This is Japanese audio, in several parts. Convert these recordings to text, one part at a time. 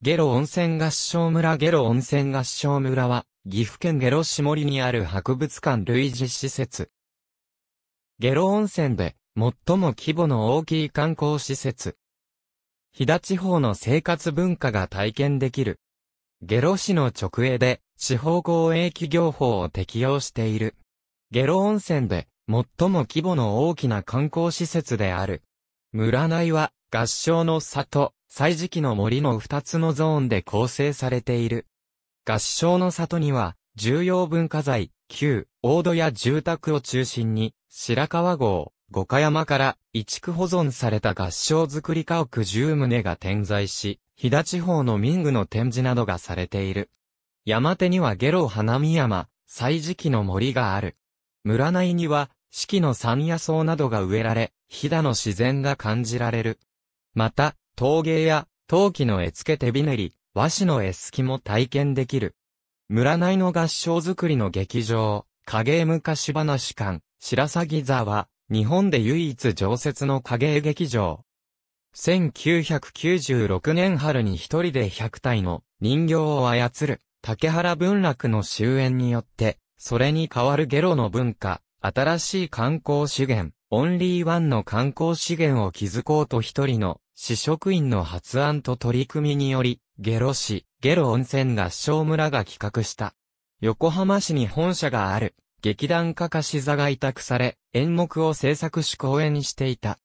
ゲロ温泉合唱村ゲロ温泉合唱村は、岐阜県ゲロ市森にある博物館類似施設。ゲロ温泉で、最も規模の大きい観光施設。飛騨地方の生活文化が体験できる。ゲロ市の直営で、地方公営企業法を適用している。ゲロ温泉で、最も規模の大きな観光施設である。村内は、合唱の里、祭時期の森の二つのゾーンで構成されている。合唱の里には、重要文化財、旧、大戸や住宅を中心に、白川郷、五箇山から、移築保存された合掌造り家屋十棟が点在し、飛騨地方の民具の展示などがされている。山手には下呂花見山、祭時期の森がある。村内には、四季の山野草などが植えられ、飛騨の自然が感じられる。また、陶芸や陶器の絵付け手びねり、和紙の絵すきも体験できる。村内の合唱作りの劇場、影絵昔話館、白鷺座は、日本で唯一常設の影絵劇場。1996年春に一人で100体の人形を操る竹原文楽の終焉によって、それに代わるゲロの文化、新しい観光資源、オンリーワンの観光資源を築こうと一人の市職員の発案と取り組みにより、下呂市、下呂温泉合唱村が企画した。横浜市に本社がある、劇団かかし座が委託され、演目を制作し公演していた。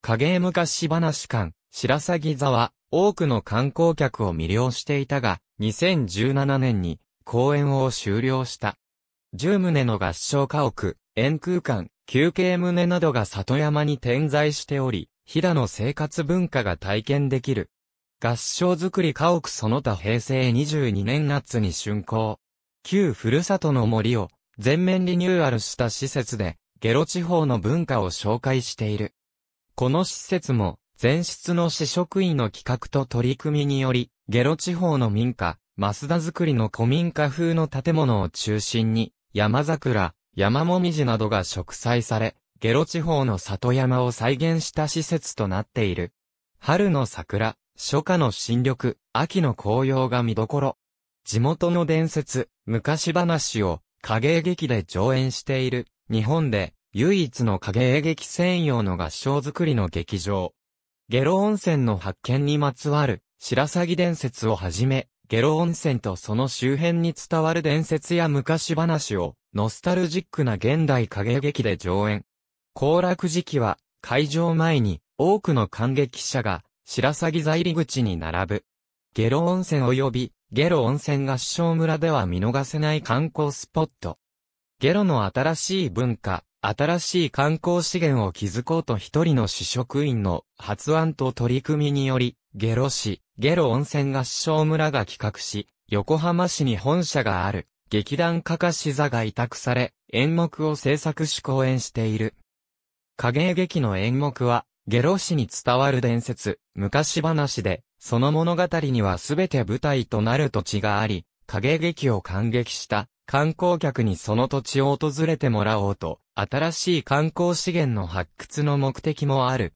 影昔話館、白鷺座は、多くの観光客を魅了していたが、2017年に、公演を終了した。10棟の合唱家屋、円空間、休憩棟などが里山に点在しており、騨の生活文化が体験できる。合掌造り家屋その他平成22年夏に竣工。旧ふるさとの森を全面リニューアルした施設で、ゲロ地方の文化を紹介している。この施設も、前室の市職員の企画と取り組みにより、ゲロ地方の民家、増田造りの古民家風の建物を中心に、山桜、山もみじなどが植栽され、ゲロ地方の里山を再現した施設となっている。春の桜、初夏の新緑、秋の紅葉が見どころ。地元の伝説、昔話を影絵劇で上演している、日本で唯一の影絵劇専用の合唱作りの劇場。ゲロ温泉の発見にまつわる白鷺伝説をはじめ、ゲロ温泉とその周辺に伝わる伝説や昔話を、ノスタルジックな現代影劇で上演。行楽時期は、会場前に多くの観劇者が白鷺座入り口に並ぶ。下呂温泉及び下呂温泉合唱村では見逃せない観光スポット。下呂の新しい文化、新しい観光資源を築こうと一人の市職員の発案と取り組みにより、下呂市、下呂温泉合唱村が企画し、横浜市に本社がある劇団かかし座が委託され、演目を制作し公演している。影劇の演目は、下呂市に伝わる伝説、昔話で、その物語にはすべて舞台となる土地があり、影劇を感激した観光客にその土地を訪れてもらおうと、新しい観光資源の発掘の目的もある。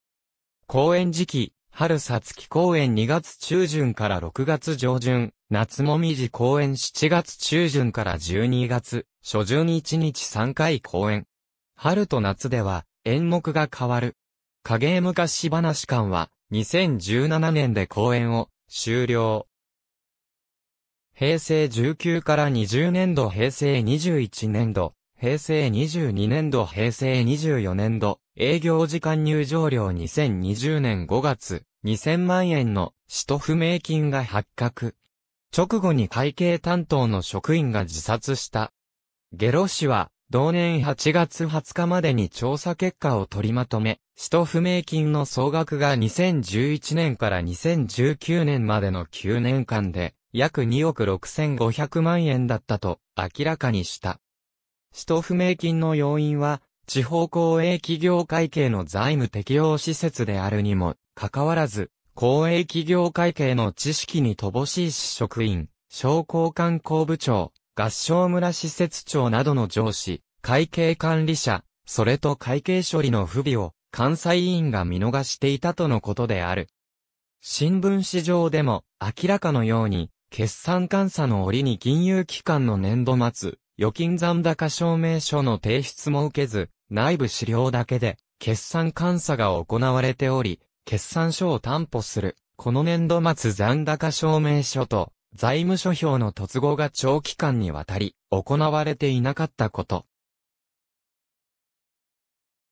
公演時期、春さつき公演2月中旬から6月上旬、夏もみじ公演7月中旬から12月、初旬1日3回公演。春と夏では、演目が変わる。影昔話館は、2017年で公演を終了。平成19から20年度、平成21年度、平成22年度、平成24年度、営業時間入場料2020年5月、2000万円の使途不明金が発覚。直後に会計担当の職員が自殺した。下呂市は、同年8月20日までに調査結果を取りまとめ、使途不明金の総額が2011年から2019年までの9年間で約2億6500万円だったと明らかにした。使途不明金の要因は、地方公営企業会計の財務適用施設であるにも、かかわらず、公営企業会計の知識に乏しい職員、商工観光部長、合唱村施設長などの上司、会計管理者、それと会計処理の不備を関西委員が見逃していたとのことである。新聞紙上でも明らかのように、決算監査の折に金融機関の年度末、預金残高証明書の提出も受けず、内部資料だけで、決算監査が行われており、決算書を担保する、この年度末残高証明書と、財務諸表の突合が長期間にわたり行われていなかったこと。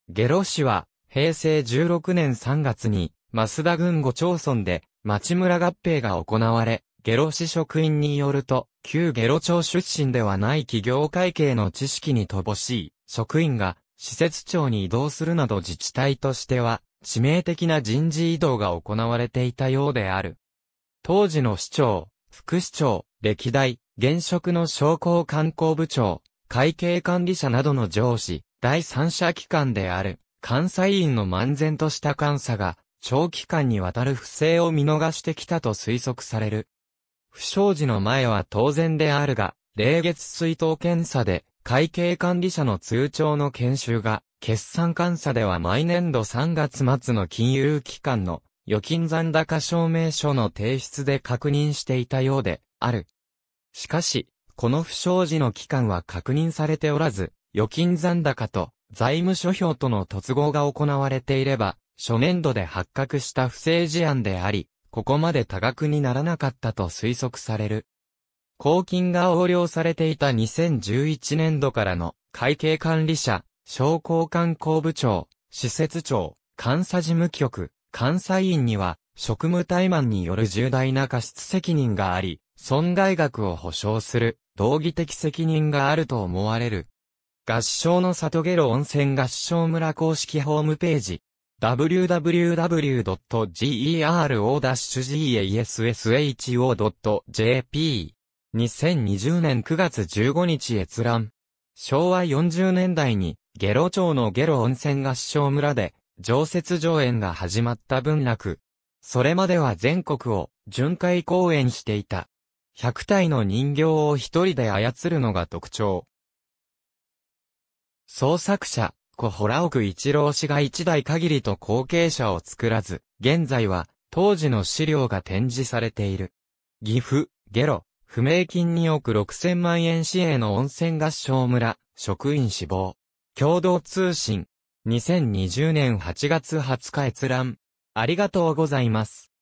下呂氏は平成16年3月に増田郡五町村で町村合併が行われ、下呂市職員によると、旧下呂町出身ではない企業会計の知識に乏しい職員が施設長に移動するなど自治体としては致命的な人事異動が行われていたようである。当時の市長、副市長、歴代、現職の商工観光部長、会計管理者などの上司、第三者機関である、監査委員の漫然とした監査が、長期間にわたる不正を見逃してきたと推測される。不祥事の前は当然であるが、霊月水筒検査で、会計管理者の通帳の研修が、決算監査では毎年度3月末の金融機関の預金残高証明書の提出で確認していたようで、ある。しかし、この不祥事の期間は確認されておらず、預金残高と財務諸表との突合が行われていれば、初年度で発覚した不正事案であり、ここまで多額にならなかったと推測される。公金が横領されていた2011年度からの会計管理者、商工観光部長、施設長、監査事務局、監査院には、職務怠慢による重大な過失責任があり、損害額を保障する、道義的責任があると思われる。合唱の里ゲロ温泉合唱村公式ホームページ、www.gero-gasho.jp 2020年9月15日閲覧。昭和40年代に、下呂町の下呂温泉合唱村で、常設上演が始まった文楽。それまでは全国を巡回公演していた。100体の人形を一人で操るのが特徴。創作者、小ホ奥一郎氏が一代限りと後継者を作らず、現在は当時の資料が展示されている。岐阜、下呂、不明金2億6000万円支援の温泉合唱村、職員死亡。共同通信、2020年8月20日閲覧。ありがとうございます。